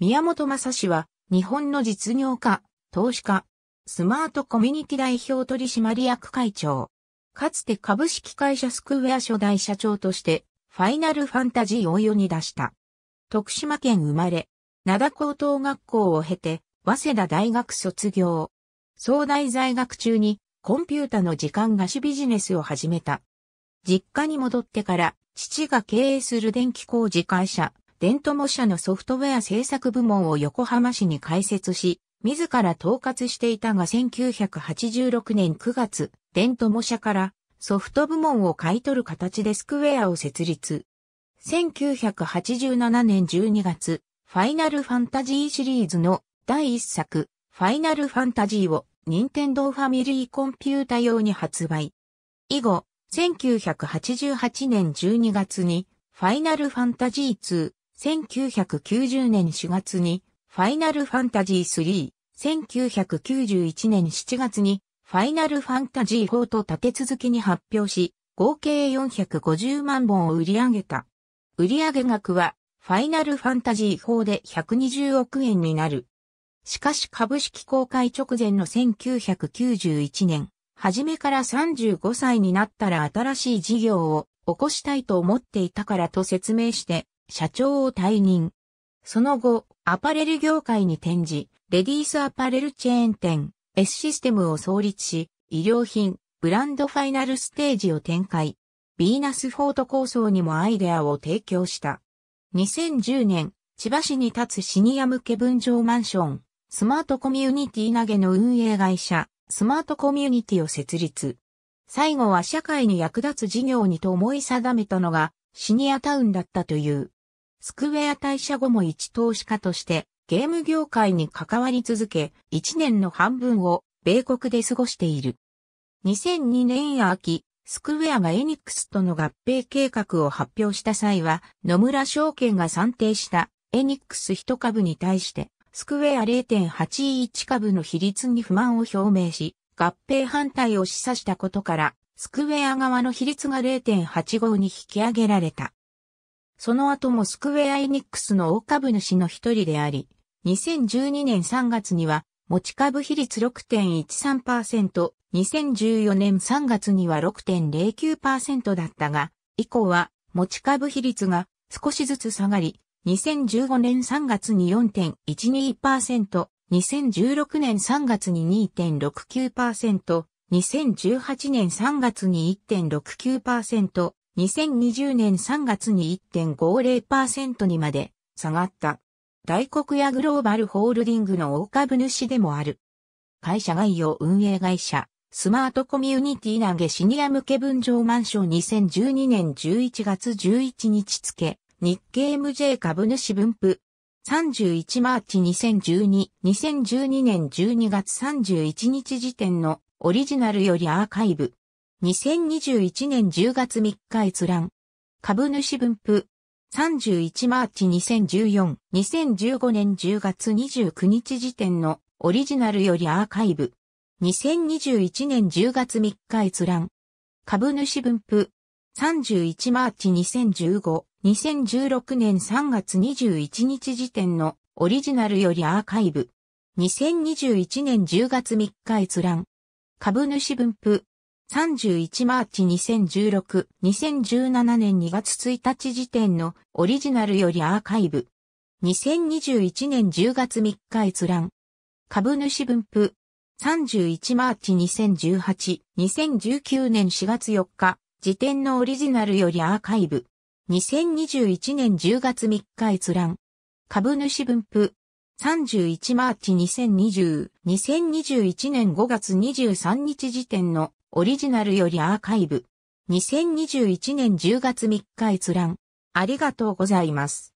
宮本正氏は、日本の実業家、投資家、スマートコミュニティ代表取締役会長。かつて株式会社スクウェア初代社長として、ファイナルファンタジーを世に出した。徳島県生まれ、灘高等学校を経て、早稲田大学卒業。総大在学中に、コンピュータの時間貸しビジネスを始めた。実家に戻ってから、父が経営する電気工事会社、デントモ社のソフトウェア制作部門を横浜市に開設し、自ら統括していたが1986年9月、デントモ社からソフト部門を買い取る形でスクウェアを設立。1987年12月、ファイナルファンタジーシリーズの第1作、ファイナルファンタジーを任天堂ファミリーコンピュータ用に発売。以後、1988年12月に、ファイナルファンタジー2、1990年4月にファイナルファンタジー3、1991年7月にファイナルファンタジー4と立て続けに発表し、合計450万本を売り上げた。売上額はファイナルファンタジー4で120億円になる。しかし株式公開直前の1991年、初めから35歳になったら新しい事業を起こしたいと思っていたからと説明して、社長を退任。その後、アパレル業界に転じ、レディースアパレルチェーン店、S システムを創立し、医療品、ブランドファイナルステージを展開。ビーナスフォート構想にもアイデアを提供した。2010年、千葉市に立つシニア向け分譲マンション、スマートコミュニティ投げの運営会社、スマートコミュニティを設立。最後は社会に役立つ事業にと思い定めたのが、シニアタウンだったという。スクウェア退社後も一投資家としてゲーム業界に関わり続け、1年の半分を米国で過ごしている。2002年秋、スクウェアがエニックスとの合併計画を発表した際は、野村証券が算定したエニックス1株に対して、スクウェア0.81株の比率に不満を表明し、合併反対を示唆したことから、スクウェア側の比率が0.85に引き上げられた。その後もスクウェアエニックスの大株主の一人であり、2012年3月には持ち株比率6.13%、2014年3月には6.09%だったが、以降は持ち株比率が少しずつ下がり、2015年3月に4.12%、2016年3月に2.69%、2018年3月に1.69%、2020年3月に1.50%にまで下がった。大黒屋グローバルホールディングの大株主でもある。会社概要運営会社、スマートコミュニティ投げシニア向け分譲マンション2012年11月11日付、日経 MJ 株主分布。31マーチ2012、2012年12月31日時点のオリジナルよりアーカイブ。2021年10月3日閲覧。株主分布。31マーチ2014、2015年10月29日時点のオリジナルよりアーカイブ。2021年10月3日閲覧。株主分布。31マーチ2015、2016年3月21日時点のオリジナルよりアーカイブ。2021年10月3日閲覧。株主分布。31マーチ2016、2017年2月1日時点のオリジナルよりアーカイブ。2021年10月3日閲覧。株主分布。31マーチ2018、2019年4月4日、時点のオリジナルよりアーカイブ。2021年10月3日閲覧。株主分布。31マーチ2020、2021年5月23日時点のオリジナルよりアーカイブ。2021年10月3日閲覧。ありがとうございます。